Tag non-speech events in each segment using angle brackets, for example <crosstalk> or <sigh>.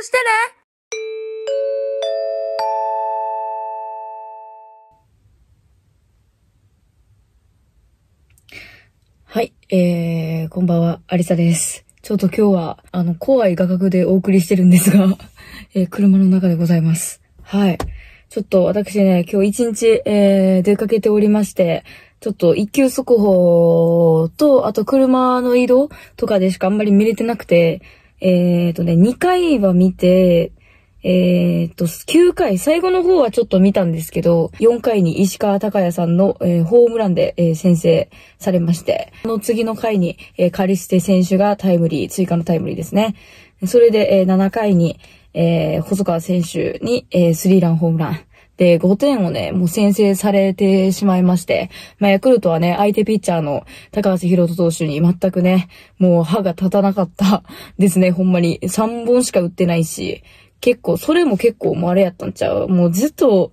してねはい、えー、こんばんは、ありさです。ちょっと今日は、あの、怖い画角でお送りしてるんですが <laughs> えー、車の中でございます。はい。ちょっと私ね、今日一日、えー、出かけておりまして、ちょっと一級速報と、あと車の移動とかでしかあんまり見れてなくて、えっ、ー、とね、2回は見て、えー、っと、9回、最後の方はちょっと見たんですけど、4回に石川隆也さんの、えー、ホームランで、えー、先制されまして、その次の回に、えー、カリステ選手がタイムリー、追加のタイムリーですね。それで、えー、7回に、えー、細川選手に、えー、スリーランホームラン。で、5点をね、もう先制されてしまいまして、まあ、ヤクルトはね、相手ピッチャーの高橋宏斗投手に全くね、もう歯が立たなかった <laughs> ですね、ほんまに。3本しか打ってないし、結構、それも結構もうあれやったんちゃうもうずっと、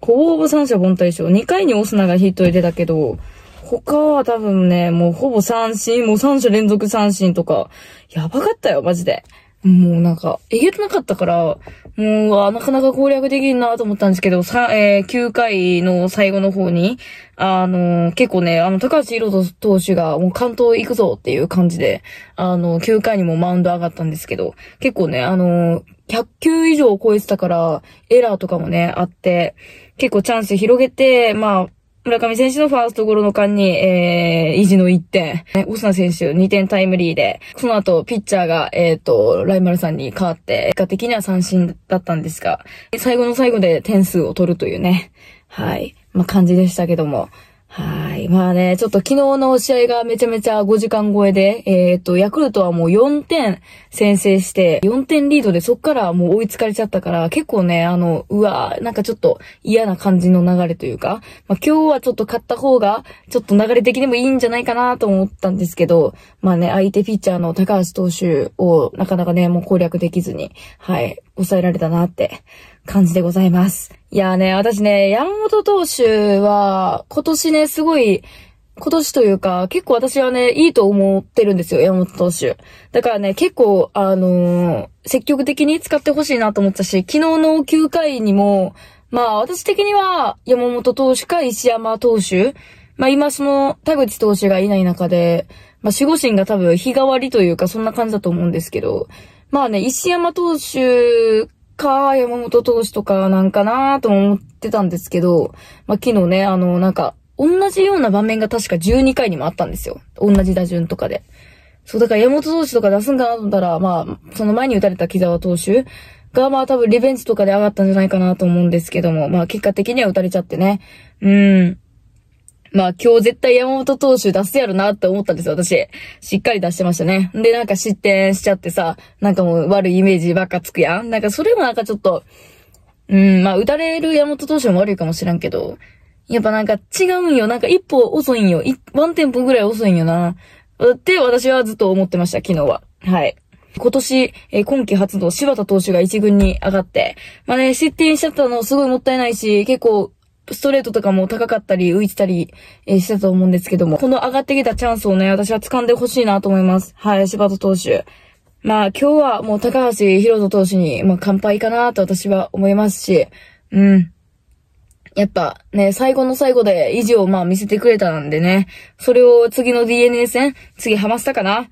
ほぼ三者凡退賞。2回にオスナがヒット入れたけど、他は多分ね、もうほぼ三振、もう3者連続三振とか、やばかったよ、マジで。もうなんか、えげつなかったから、もうあ、なかなか攻略できんなと思ったんですけど、さ、えー、9回の最後の方に、あのー、結構ね、あの、高橋宏斗投手が、もう関東行くぞっていう感じで、あのー、9回にもマウンド上がったんですけど、結構ね、あのー、100球以上超えてたから、エラーとかもね、あって、結構チャンス広げて、まあ、村上選手のファーストゴロの間に、えー、意地の1点。オスナ選手2点タイムリーで、その後、ピッチャーが、えっ、ー、と、ライマルさんに変わって、結果的には三振だったんですが、最後の最後で点数を取るというね、はい、まあ、感じでしたけども、はい。まあね、ちょっと昨日の試合がめちゃめちゃ5時間超えで、えっ、ー、と、ヤクルトはもう4点先制して、4点リードでそっからもう追いつかれちゃったから、結構ね、あの、うわなんかちょっと嫌な感じの流れというか、まあ今日はちょっと勝った方が、ちょっと流れ的にもいいんじゃないかなと思ったんですけど、まあね、相手ピッチャーの高橋投手をなかなかね、もう攻略できずに、はい、抑えられたなって感じでございます。いやーね、私ね、山本投手は今年ね、すごい今年というか、結構私はね、いいと思ってるんですよ、山本投手。だからね、結構、あのー、積極的に使ってほしいなと思ったし、昨日の9回にも、まあ私的には山本投手か石山投手、まあ今その田口投手がいない中で、まあ守護神が多分日替わりというかそんな感じだと思うんですけど、まあね、石山投手か山本投手とかなんかなとも思ってたんですけど、まあ昨日ね、あのなんか同じような場面が確か12回にもあったんですよ。同じ打順とかで。そう、だから山本投手とか出すんかなと思ったら、まあ、その前に打たれた木沢投手が、まあ多分リベンジとかで上がったんじゃないかなと思うんですけども、まあ結果的には打たれちゃってね。うん。まあ今日絶対山本投手出すやろなって思ったんですよ、私。しっかり出してましたね。で、なんか失点しちゃってさ、なんかもう悪いイメージばっかつくやん。なんかそれもなんかちょっと、うん、まあ打たれる山本投手も悪いかもしらんけど、やっぱなんか違うんよ。なんか一歩遅いんよ。ワンテンポぐらい遅いんよな。って私はずっと思ってました、昨日は。はい。今年、え今季初の柴田投手が一軍に上がって、まあね、失点しちゃったのすごいもったいないし、結構、ストレートとかも高かったり、浮いてたり、えしてたと思うんですけども、この上がってきたチャンスをね、私は掴んでほしいなと思います。はい、柴田投手。まあ今日はもう高橋宏斗投手に、まあ乾杯かなと私は思いますし、うん。やっぱね、最後の最後で意地をまあ見せてくれたんでね、それを次の DNA 戦、次ハマスタかな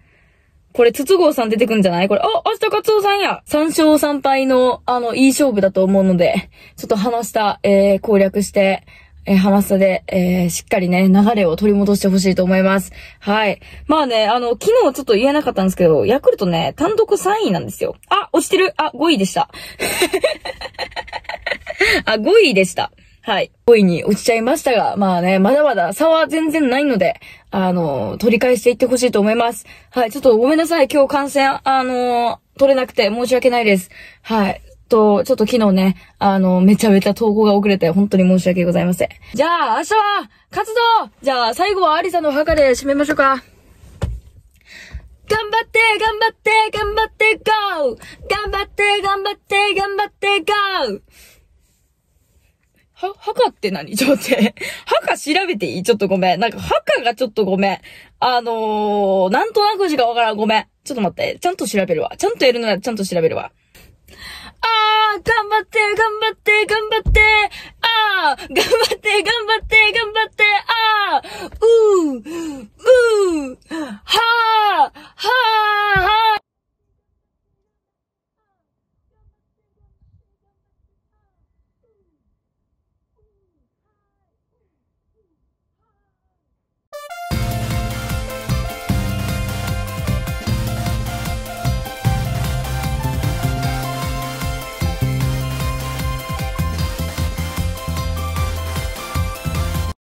これ、筒香さん出てくんじゃないこれ、あ、明日カツオさんや !3 勝3敗の、あの、いい勝負だと思うので、ちょっと話した、えー、攻略して、えー、ハマスタで、えー、しっかりね、流れを取り戻してほしいと思います。はい。まあね、あの、昨日ちょっと言えなかったんですけど、ヤクルトね、単独3位なんですよ。あ、落ちてるあ、5位でした。<laughs> あ、5位でした。はい、恋に落ちちゃいましたが、まあね、まだまだ差は全然ないので、あの、取り返していってほしいと思います。はい、ちょっとごめんなさい、今日感染、あの、取れなくて申し訳ないです。はい。と、ちょっと昨日ね、あの、めちゃめちゃ投稿が遅れて、本当に申し訳ございません。じゃあ、明日は、活動じゃあ、最後はアリサの墓で締めましょうか。頑張って、頑張って、頑張って、GO! 頑張って、頑張って、頑張って、は、墓って何ちょっと待って。墓 <laughs> 調べていいちょっとごめん。なんか墓がちょっとごめん。あのー、なんとなくしかわからん。ごめん。ちょっと待って。ちゃんと調べるわ。ちゃんとやるならちゃんと調べるわ。あー、頑張って、頑張って、頑張って、あー、頑張って、頑張って、頑張って、あー、うー、